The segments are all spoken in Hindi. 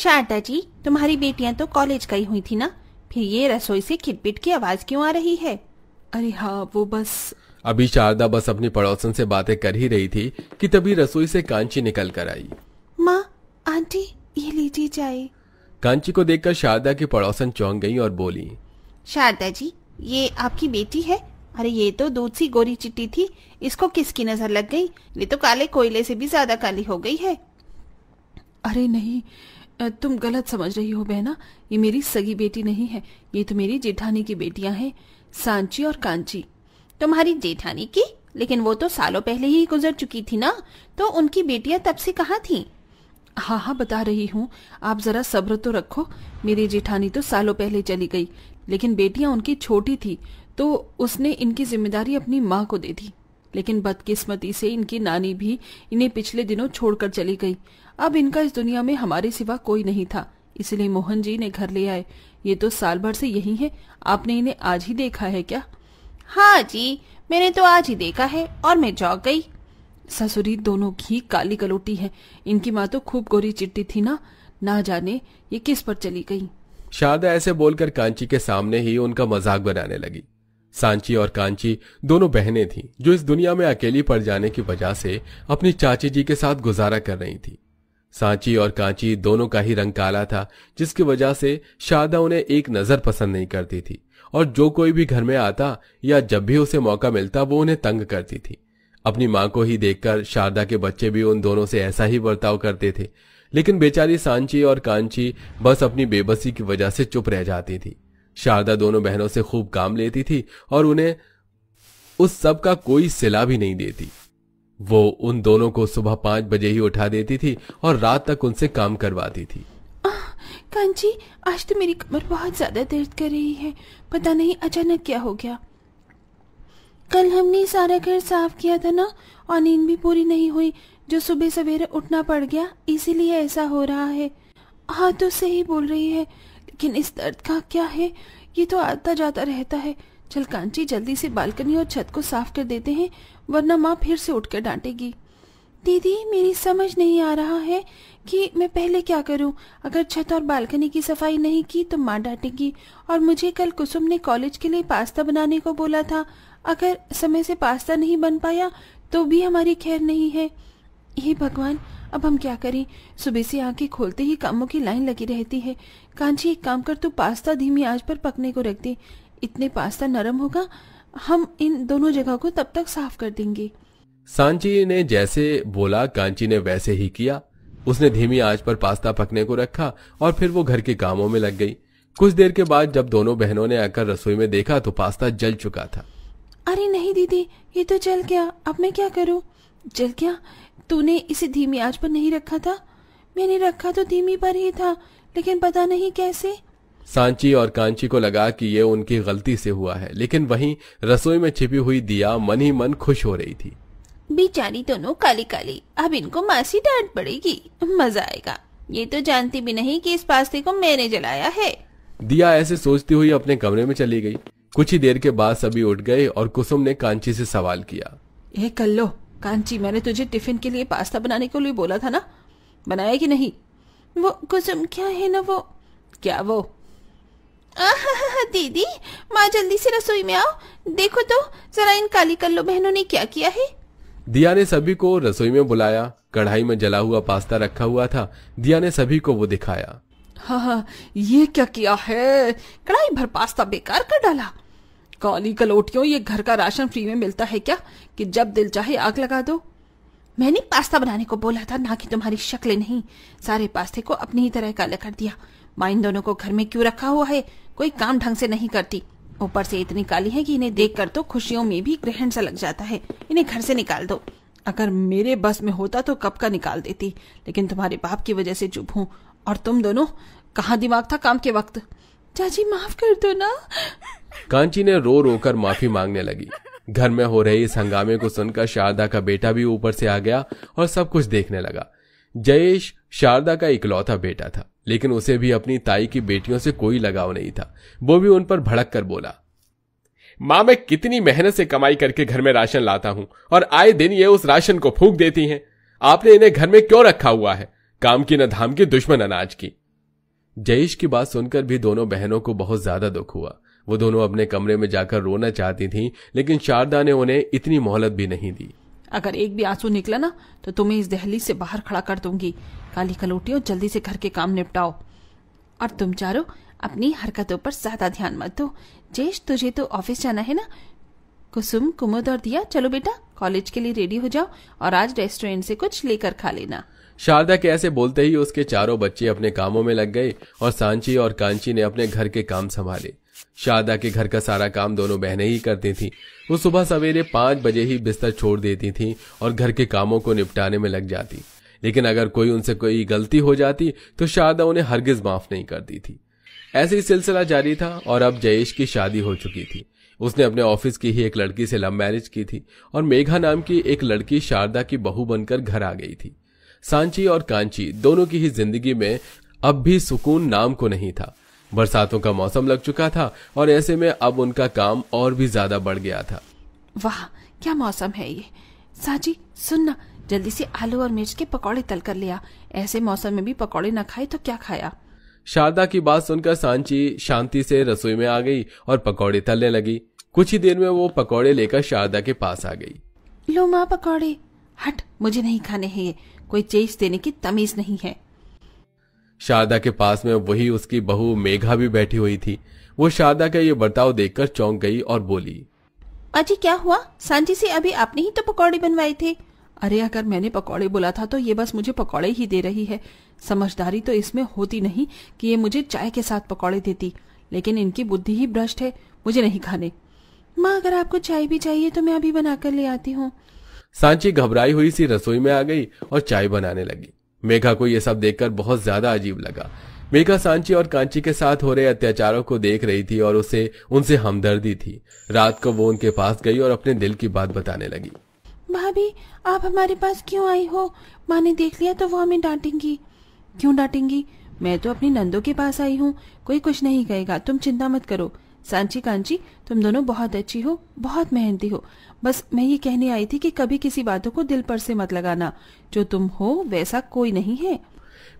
शारदा जी तुम्हारी बेटियां तो कॉलेज गई हुई थी ना फिर ये रसोई से खिटपिट की आवाज क्यों आ रही है अरे हाँ वो बस अभी शारदा बस अपनी पड़ोसन से बातें कर ही रही थी कि तभी रसोई से कांची निकल कर आई माँ आंटी ये लीजिए जाए कांची को देखकर शारदा की पड़ोसन चौंक गई और बोली शारदा जी ये आपकी बेटी है अरे ये तो दूध सी गोरी चिट्टी थी इसको किसकी नजर लग गई ये तो काले कोयले से भी ज्यादा काली हो गई है अरे नहीं तुम गलत समझ रही हो बहना ये मेरी सगी बेटी नहीं है ये तो मेरी जेठानी की बेटियां हैं सांची और कांची तुम्हारी जेठानी की लेकिन वो तो सालों पहले ही गुजर चुकी थी ना तो उनकी बेटियां तब से कहाँ थी हाँ हाँ बता रही हूँ आप जरा सब्र तो रखो मेरी जेठानी तो सालों पहले चली गई लेकिन बेटियां उनकी छोटी थी तो उसने इनकी जिम्मेदारी अपनी माँ को दे दी लेकिन बदकिस्मती से इनकी नानी भी इन्हें पिछले दिनों छोड़कर चली गई अब इनका इस दुनिया में हमारे सिवा कोई नहीं था इसलिए मोहन जी ने घर ले आए ये तो साल भर से यही है आपने इन्हें आज ही देखा है क्या हाँ जी मैंने तो आज ही देखा है और मैं जाग गई ससुरी दोनों की काली कलोटी है इनकी माँ तो खूब गोरी चिट्टी थी ना ना जाने ये किस पर चली गई शादा ऐसे बोलकर कांची के सामने ही उनका मजाक बनाने लगी सांची और कांची दोनों बहनें थीं जो इस दुनिया में अकेली पड़ जाने की वजह से अपनी चाची जी के साथ गुजारा कर रही थी सांची और कांची दोनों का ही रंग काला था जिसकी वजह से शारदा उन्हें एक नजर पसंद नहीं करती थी और जो कोई भी घर में आता या जब भी उसे मौका मिलता वो उन्हें तंग करती थी अपनी माँ को ही देखकर शारदा के बच्चे भी उन दोनों से ऐसा ही बर्ताव करते थे लेकिन बेचारी सांची और कांची बस अपनी बेबसी की वजह से चुप रह जाती थी शारदा दोनों बहनों से खूब काम लेती थी और उन्हें उस सब का कोई सिला भी नहीं देती वो उन दोनों को सुबह पांच बजे ही उठा देती थी और रात तक उनसे काम करवाती थी कांची आज तो मेरी कमर बहुत ज्यादा दर्द कर रही है पता नहीं अचानक क्या हो गया कल हमने सारा घर साफ किया था ना और नींद भी पूरी नहीं हुई जो सुबह सवेरे उठना पड़ गया इसीलिए ऐसा हो रहा है हाँ तो सही बोल रही है लेकिन इस दर्द का क्या है ये तो आता जाता रहता है चल कांची जल्दी से बालकनी और छत को साफ कर देते हैं वरना माँ फिर से उठकर डांटेगी दीदी मेरी समझ नहीं आ रहा है कि मैं पहले क्या करूं अगर छत और बालकनी की सफाई नहीं की तो माँ डांटेगी और मुझे कल कुसुम ने कॉलेज के लिए पास्ता बनाने को बोला था अगर समय से पास्ता नहीं बन पाया तो भी हमारी खैर नहीं है ये भगवान अब हम क्या करें सुबह से आंखें खोलते ही कामों की लाइन लगी रहती है कांची एक काम कर तू पास्ता धीमी आंच पर पकने को रख दे इतने पास्ता नरम होगा हम इन दोनों जगह को तब तक साफ कर देंगे सांची ने जैसे बोला कांची ने वैसे ही किया उसने धीमी आंच पर पास्ता पकने को रखा और फिर वो घर के कामों में लग गई कुछ देर के बाद जब दोनों बहनों ने आकर रसोई में देखा तो पास्ता जल चुका था अरे नहीं दीदी ये तो जल गया अब मैं क्या करूं जल गया तूने इसे धीमी आंच पर नहीं रखा था मैंने रखा तो धीमी पर ही था लेकिन पता नहीं कैसे सांची और कांची को लगा कि ये उनकी गलती से हुआ है लेकिन वहीं रसोई में छिपी हुई दिया मन ही मन खुश हो रही थी बेचारी दोनों काली काली अब इनको मासी डांट पड़ेगी मजा आएगा ये तो जानती भी नहीं कि इस पास्ते को मैंने जलाया है दिया ऐसे सोचती हुई अपने कमरे में चली गई कुछ ही देर के बाद सभी उठ गए और कुसुम ने कांची से सवाल किया ये कल्लो कांची मैंने तुझे टिफिन के लिए पास्ता बनाने के लिए बोला था ना बनाया कि नहीं वो कुसुम क्या है ना वो क्या वो दीदी माँ जल्दी से रसोई में आओ देखो तो जरा इन काली कल्लो बहनों ने क्या किया है दिया ने सभी को रसोई में बुलाया कढ़ाई में जला हुआ पास्ता रखा हुआ था दिया ने सभी को वो दिखाया हाँ, हाँ ये क्या किया है कढ़ाई भर पास्ता बेकार कर डाला कौली कलोटियों ये घर का राशन फ्री में मिलता है क्या कि जब दिल चाहे आग लगा दो मैंने पास्ता बनाने को बोला था ना कि तुम्हारी शक्ल नहीं सारे पास्ते को अपनी ही तरह काला कर दिया माँ इन दोनों को घर में क्यों रखा हुआ है कोई काम ढंग से नहीं करती ऊपर से इतनी काली है कि इन्हें देखकर तो खुशियों में भी ग्रहण सा लग जाता है इन्हें घर से निकाल दो अगर मेरे बस में होता तो कब का निकाल देती लेकिन तुम्हारे बाप की वजह से चुप हूँ और तुम दोनों कहाँ दिमाग था काम के वक्त चाची माफ कर दो ना कांची ने रो रो कर माफी मांगने लगी घर में हो रहे इस हंगामे को सुनकर शारदा का बेटा भी ऊपर से आ गया और सब कुछ देखने लगा जयेश शारदा का इकलौता बेटा था लेकिन उसे भी अपनी ताई की बेटियों से कोई लगाव नहीं था वो भी उन पर भड़क कर बोला माँ मैं कितनी मेहनत से कमाई करके घर में राशन लाता हूं और आए दिन ये उस राशन को फूक देती हैं आपने इन्हें घर में क्यों रखा हुआ है काम की न धाम की दुश्मन अनाज की जयेश की बात सुनकर भी दोनों बहनों को बहुत ज्यादा दुख हुआ वो दोनों अपने कमरे में जाकर रोना चाहती थीं, लेकिन शारदा ने उन्हें इतनी मोहलत भी नहीं दी अगर एक भी आंसू निकला ना तो तुम्हें इस दहली से बाहर खड़ा कर दूंगी काली और जल्दी से घर के काम निपटाओ और तुम चारों अपनी हरकतों पर ज्यादा ध्यान मत दो जयेश तुझे तो ऑफिस जाना है ना कुसुम कुमुद और दिया चलो बेटा कॉलेज के लिए रेडी हो जाओ और आज रेस्टोरेंट से कुछ लेकर खा लेना शारदा के ऐसे बोलते ही उसके चारों बच्चे अपने कामों में लग गए और सांची और कांची ने अपने घर के काम संभाले शारदा के घर का सारा काम दोनों बहनें ही करती थीं। वो सुबह सवेरे पांच बजे ही बिस्तर छोड़ देती थीं और घर के कामों को निपटाने में लग जाती लेकिन अगर कोई उनसे कोई गलती हो जाती तो शारदा उन्हें हरगिज माफ नहीं करती थी ऐसे ही सिलसिला जारी था और अब जयेश की शादी हो चुकी थी उसने अपने ऑफिस की ही एक लड़की से लव मैरिज की थी और मेघा नाम की एक लड़की शारदा की बहू बनकर घर आ गई थी सांची और कांची दोनों की ही जिंदगी में अब भी सुकून नाम को नहीं था बरसातों का मौसम लग चुका था और ऐसे में अब उनका काम और भी ज्यादा बढ़ गया था वाह क्या मौसम है ये सांची सुनना जल्दी से आलू और मिर्च के पकौड़े तल कर लिया ऐसे मौसम में भी पकौड़े न खाए तो क्या खाया शारदा की बात सुनकर सांची शांति से रसोई में आ गई और पकौड़े तलने लगी कुछ ही देर में वो पकौड़े लेकर शारदा के पास आ गई लो माँ पकौड़े हट मुझे नहीं खाने हैं ये कोई चेस देने की तमीज नहीं है शारदा के पास में वही उसकी बहू मेघा भी बैठी हुई थी वो शारदा का ये बर्ताव देखकर चौंक गई और बोली अजी क्या हुआ सांझी से अभी आपने ही तो पकौड़े बनवाए थे अरे अगर मैंने पकौड़े बोला था तो ये बस मुझे पकौड़े ही दे रही है समझदारी तो इसमें होती नहीं कि ये मुझे चाय के साथ पकौड़े देती लेकिन इनकी बुद्धि ही भ्रष्ट है मुझे नहीं खाने माँ अगर आपको चाय भी चाहिए तो मैं अभी बनाकर ले आती हूँ सांची घबराई हुई सी रसोई में आ गई और चाय बनाने लगी मेघा को यह सब देखकर बहुत ज्यादा अजीब लगा मेघा सांची और कांची के साथ हो रहे अत्याचारों को देख रही थी और उसे उनसे हमदर्दी थी रात को वो उनके पास गई और अपने दिल की बात बताने लगी भाभी आप हमारे पास क्यों आई हो माँ ने देख लिया तो वो हमें डांटेंगी क्यों डांटेंगी मैं तो अपनी नंदो के पास आई हूँ कोई कुछ नहीं कहेगा तुम चिंता मत करो सांची कांची तुम दोनों बहुत अच्छी हो बहुत मेहनती हो बस मैं ये कहने आई थी कि कभी किसी बातों को दिल पर से मत लगाना जो तुम हो वैसा कोई नहीं है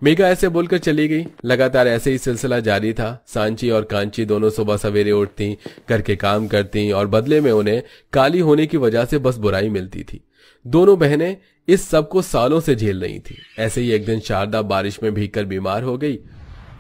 मेघा ऐसे बोलकर चली गई लगातार ऐसे ही सिलसिला जारी था सांची और कांची दोनों सुबह सवेरे उठती घर के काम करती और बदले में उन्हें काली होने की वजह से बस बुराई मिलती थी दोनों बहनें इस सब को सालों से झेल रही थी ऐसे ही एक दिन शारदा बारिश में भीग बीमार हो गई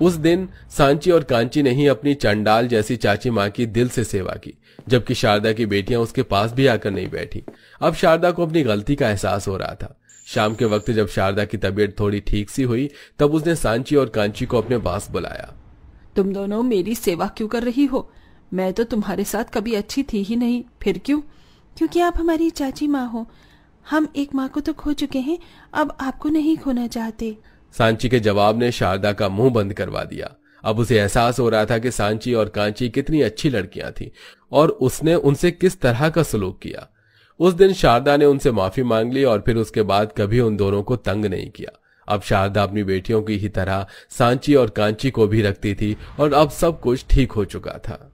उस दिन सांची और कांची ने ही अपनी चंडाल जैसी चाची माँ की दिल से सेवा की जबकि शारदा की बेटियां उसके पास भी आकर नहीं बैठी अब शारदा को अपनी गलती का एहसास हो रहा था शाम के वक्त जब शारदा की तबीयत थोड़ी ठीक सी हुई तब उसने सांची और कांची को अपने पास बुलाया तुम दोनों मेरी सेवा क्यों कर रही हो मैं तो तुम्हारे साथ कभी अच्छी थी ही नहीं फिर क्यों क्योंकि आप हमारी चाची माँ हो हम एक माँ को तो खो चुके हैं अब आपको नहीं खोना चाहते सांची के जवाब ने शारदा का मुंह बंद करवा दिया अब उसे एहसास हो रहा था कि सांची और कांची कितनी अच्छी लड़कियां थी और उसने उनसे किस तरह का सलूक किया उस दिन शारदा ने उनसे माफी मांग ली और फिर उसके बाद कभी उन दोनों को तंग नहीं किया अब शारदा अपनी बेटियों की ही तरह सांची और कांची को भी रखती थी और अब सब कुछ ठीक हो चुका था